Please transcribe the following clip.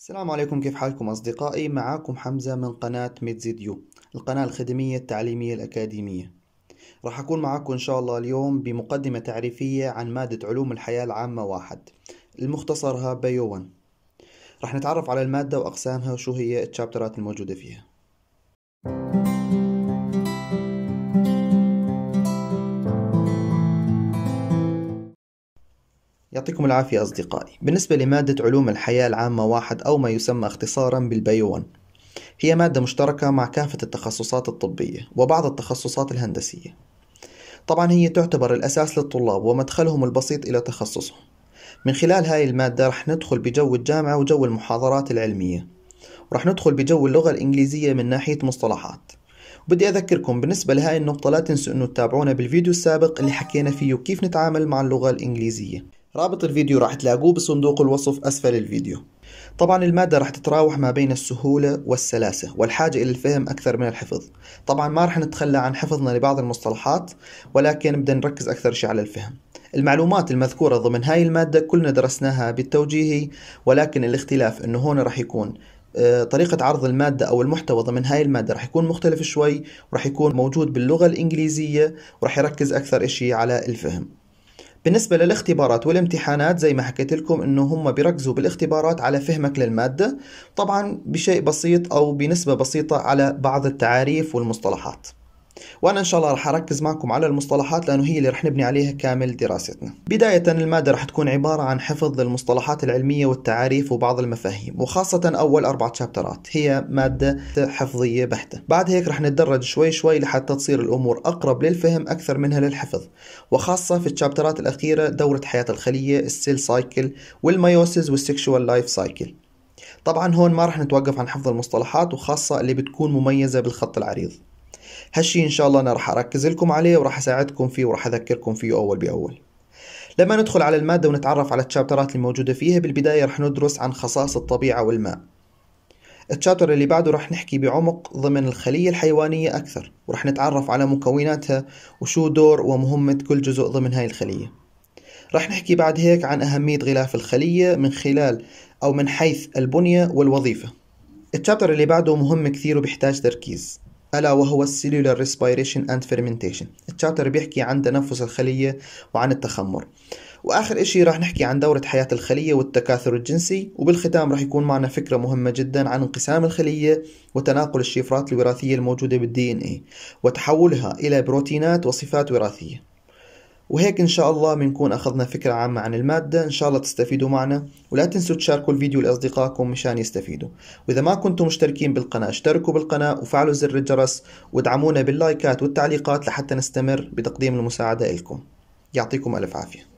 السلام عليكم كيف حالكم أصدقائي معكم حمزة من قناة ميدزيديو القناة الخدمية التعليمية الأكاديمية راح أكون معاكم إن شاء الله اليوم بمقدمة تعريفية عن مادة علوم الحياة العامة واحد المختصرها بيوان راح نتعرف على المادة وأقسامها وشو هي التشابترات الموجودة فيها يعطيكم العافية أصدقائي بالنسبة لمادة علوم الحياة العامة واحد أو ما يسمى اختصارا بالبيون هي مادة مشتركة مع كافة التخصصات الطبية وبعض التخصصات الهندسية طبعا هي تعتبر الأساس للطلاب ومدخلهم البسيط إلى تخصصهم من خلال هاي المادة رح ندخل بجو الجامعة وجو المحاضرات العلمية ورح ندخل بجو اللغة الإنجليزية من ناحية مصطلحات وبدي أذكركم بالنسبة لهاي النقطة لا تنسوا أنه تتابعونا بالفيديو السابق اللي حكينا فيه كيف نتعامل مع اللغة الإنجليزية رابط الفيديو راح تلاقوه بصندوق الوصف أسفل الفيديو طبعا المادة راح تتراوح ما بين السهولة والسلاسة والحاجة إلى الفهم أكثر من الحفظ طبعا ما راح نتخلى عن حفظنا لبعض المصطلحات ولكن بدنا نركز أكثر شيء على الفهم المعلومات المذكورة ضمن هاي المادة كلنا درسناها بالتوجيهي ولكن الاختلاف انه هون راح يكون آه، طريقة عرض المادة أو المحتوى ضمن هاي المادة راح يكون مختلف شوي وراح يكون موجود باللغة الإنجليزية وراح يركز أكثر إشي على الفهم بالنسبة للاختبارات والامتحانات زي ما حكيت لكم انه هم بيركزوا بالاختبارات على فهمك للمادة طبعا بشيء بسيط او بنسبة بسيطة على بعض التعاريف والمصطلحات وانا ان شاء الله رح اركز معكم على المصطلحات لانه هي اللي رح نبني عليها كامل دراستنا بدايه الماده رح تكون عباره عن حفظ المصطلحات العلميه والتعاريف وبعض المفاهيم وخاصه اول اربع شابترات هي ماده حفظيه بحته بعد هيك رح نتدرج شوي شوي لحتى تصير الامور اقرب للفهم اكثر منها للحفظ وخاصه في الشابترات الاخيره دوره حياه الخليه السيل سايكل والمايوسيس والسكشوال لايف سايكل طبعا هون ما رح نتوقف عن حفظ المصطلحات وخاصة اللي بتكون مميزة بالخط العريض هالشي ان شاء الله انا راح اركز لكم عليه وراح اساعدكم فيه وراح اذكركم فيه اول باول لما ندخل على المادة ونتعرف على التشابترات الموجودة فيها بالبداية رح ندرس عن خصائص الطبيعة والماء التشابتر اللي بعده رح نحكي بعمق ضمن الخلية الحيوانية أكثر ورح نتعرف على مكوناتها وشو دور ومهمة كل جزء ضمن هاي الخلية رح نحكي بعد هيك عن أهمية غلاف الخلية من خلال أو من حيث البنية والوظيفة التشابتر اللي بعده مهم كثير وبيحتاج تركيز ألا وهو السيلولار ريسبيريشن أند فيرمنتيشن التشابتر بيحكي عن تنفس الخلية وعن التخمر وآخر إشي راح نحكي عن دورة حياة الخلية والتكاثر الجنسي وبالختام راح يكون معنا فكرة مهمة جدا عن انقسام الخلية وتناقل الشفرات الوراثية الموجودة بالدي ان وتحولها إلى بروتينات وصفات وراثية وهيك إن شاء الله بنكون أخذنا فكرة عامة عن المادة إن شاء الله تستفيدوا معنا ولا تنسوا تشاركوا الفيديو لأصدقائكم مشان يستفيدوا وإذا ما كنتم مشتركين بالقناة اشتركوا بالقناة وفعلوا زر الجرس وادعمونا باللايكات والتعليقات لحتى نستمر بتقديم المساعدة لكم يعطيكم ألف عافية